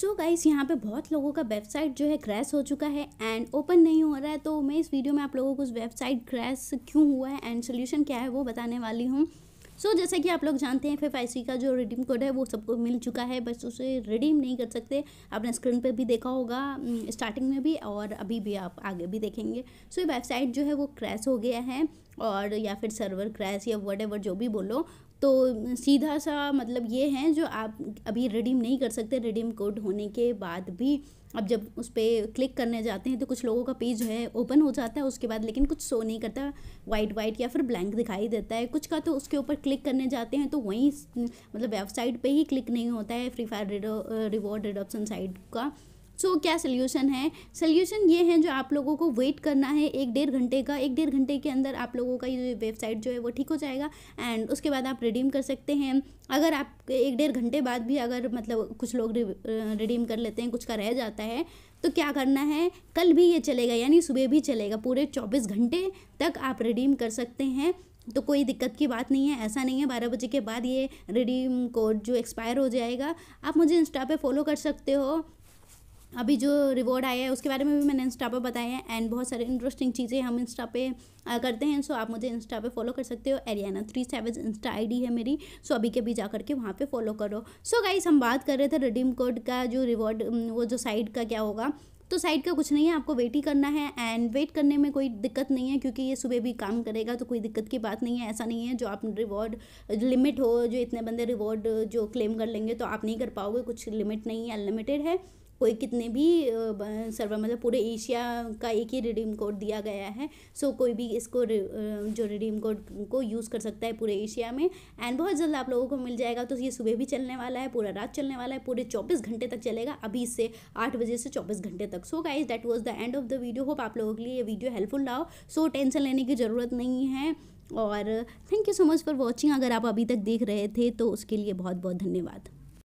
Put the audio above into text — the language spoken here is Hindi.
सो गाइस यहाँ पे बहुत लोगों का वेबसाइट जो है क्रैश हो चुका है एंड ओपन नहीं हो रहा है तो मैं इस वीडियो में आप लोगों को उस वेबसाइट क्रैश क्यों हुआ है एंड सोल्यूशन क्या है वो बताने वाली हूँ सो so, जैसे कि आप लोग जानते हैं फिफ आई का जो रिडीम कोड है वो सबको मिल चुका है बस उसे रिडीम नहीं कर सकते आपने स्क्रीन पे भी देखा होगा स्टार्टिंग में भी और अभी भी आप आगे भी देखेंगे सो so, ये वेबसाइट जो है वो क्रैश हो गया है और या फिर सर्वर क्रैश या वट जो भी बोलो तो सीधा सा मतलब ये है जो आप अभी रिडीम नहीं कर सकते रिडीम कोड होने के बाद भी अब जब उस पर क्लिक करने जाते हैं तो कुछ लोगों का पेज है ओपन हो जाता है उसके बाद लेकिन कुछ शो नहीं करता वाइट वाइट या फिर ब्लैंक दिखाई देता है कुछ का तो उसके ऊपर क्लिक करने जाते हैं तो वहीं मतलब वेबसाइट पे ही क्लिक नहीं होता है Free Fire reward redemption site का सो so, क्या सोल्यूशन है सोल्यूशन ये है जो आप लोगों को वेट करना है एक डेढ़ घंटे का एक डेढ़ घंटे के अंदर आप लोगों का ये वेबसाइट जो है वो ठीक हो जाएगा एंड उसके बाद आप रिडीम कर सकते हैं अगर आप एक डेढ़ घंटे बाद भी अगर मतलब कुछ लोग रिडीम कर लेते हैं कुछ का रह जाता है तो क्या करना है कल भी ये चलेगा यानी सुबह भी चलेगा पूरे चौबीस घंटे तक आप रिडीम कर सकते हैं तो कोई दिक्कत की बात नहीं है ऐसा नहीं है बारह बजे के बाद ये रिडीम कोड जो एक्सपायर हो जाएगा आप मुझे इंस्टा पे फॉलो कर सकते हो अभी जो रिवॉर्ड आया है उसके बारे में भी मैंने इंस्टा पर बताया है एंड बहुत सारे इंटरेस्टिंग चीज़ें हम इंस्टा पे करते हैं सो आप मुझे इंस्टा पे फॉलो कर सकते हो Ariana three seven insta ID है मेरी सो अभी के भी जा करके वहाँ पे फॉलो करो सो गाइस हम बात कर रहे थे रिडीम कोड का जो रिवॉर्ड वो जो साइड का क्या होगा तो साइड का कुछ नहीं है आपको वेट ही करना है एंड वेट करने में कोई दिक्कत नहीं है क्योंकि ये सुबह भी काम करेगा तो कोई दिक्कत की बात नहीं है ऐसा नहीं है जो आप रिवॉर्ड लिमिट हो जो इतने बंदे रिवॉर्ड जो क्लेम कर लेंगे तो आप नहीं कर पाओगे कुछ लिमिट नहीं है अनलिमिटेड है कोई कितने भी सर्वर मतलब पूरे एशिया का एक ही रिडीम कोड दिया गया है सो so, कोई भी इसको जो रिडीम कोड को यूज़ कर सकता है पूरे एशिया में एंड बहुत जल्द आप लोगों को मिल जाएगा तो ये सुबह भी चलने वाला है पूरा रात चलने वाला है पूरे चौबीस घंटे तक चलेगा अभी से आठ बजे से चौबीस घंटे तक so guys that was the end of the video hope आप लोगों के लिए ये वीडियो हेल्पफुल रहा हो सो टेंशन लेने की ज़रूरत नहीं है और thank you so much for watching अगर आप अभी तक देख रहे थे तो उसके लिए बहुत बहुत धन्यवाद